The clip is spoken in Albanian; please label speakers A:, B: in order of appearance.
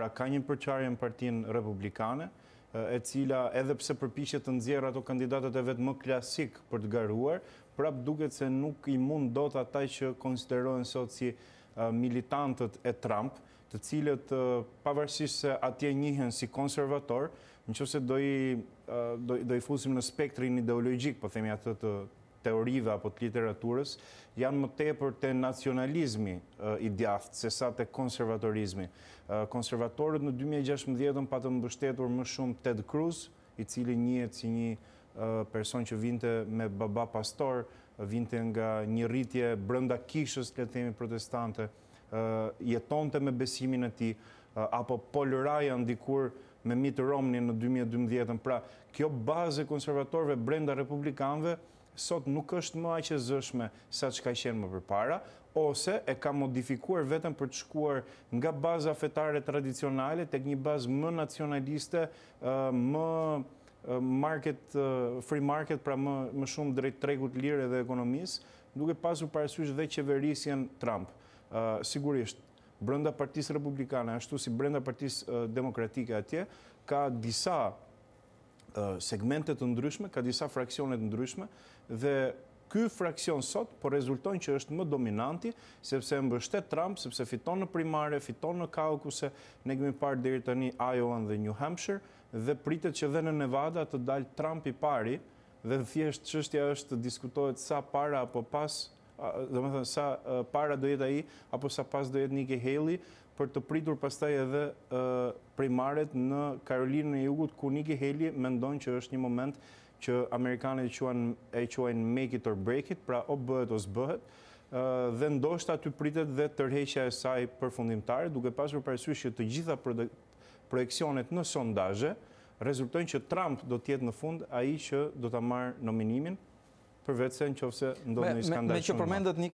A: Pra ka një përqarje në partin republikane, e cila edhe pse përpishe të nëzjerë ato kandidatët e vetë më klasik për të garuar, prap duket se nuk i mund do të ataj që konsiderohen sot si militantët e Trump, të cilët pavarësisht se atje njëhen si konservator, në që se do i fusim në spektrin ideologjik, po themi atë teorive apo të literaturës, janë më tepër të nacionalizmi eh, i djaftë, se sa të konservatorizmi. Eh, konservatorët në 2016-ën patë mbështetur më shumë Ted Cruz, i cili njëtë si një eh, person që vinte me baba pastor, vinte nga një rritje brënda kishës, le themi protestante, jetonte me besimin e ti, apo Paul ndikur dikur me mitë Romni në 2012-ën. Pra, kjo bazë e konservatorve brenda republikanve, sot nuk është më aqe zëshme sa që ka qenë më përpara, ose e ka modifikuar vetëm për të shkuar nga baza fetare tradicionale të një bazë më nacionaliste, më market, free market, pra më, më shumë drejt tregut lirë dhe ekonomisë, duke pasur parasysh dhe qeverisjen Trump. Sigurisht, brenda partisë republikane, ashtu si brenda partisë demokratike atje, ka disa segmentet të ndryshme, ka disa fraksionet të ndryshme, dhe këj fraksion sot po rezulton që është më dominanti, sepse më bështet Trump, sepse fiton në primare, fiton në kaukuse, ne gëmi parë dhejë të një Iowa dhe New Hampshire, dhe pritet që dhe në Nevada të dalë Trump i pari, dhe thjesht thjeshtë qështja është të diskutohet sa para apo pas, dhe më thënë sa para do jetë aji, apo sa pas do jetë një ke heli, për të pritur pastaj edhe primaret në Karolinën e Jugut, ku Nikki Haley mendon që është një moment që Amerikanët e quajnë make it or break it, pra o bëhet o bëhet, dhe ndoshta aty pritet dhe tërheqja e saj përfundimtare, duke pasur përësysh që të gjitha projekcionet në sondaje, rezultojnë që Trump do tjetë në fund i që do të marë nominimin, për vetëse në ndodhë një skandal shumë.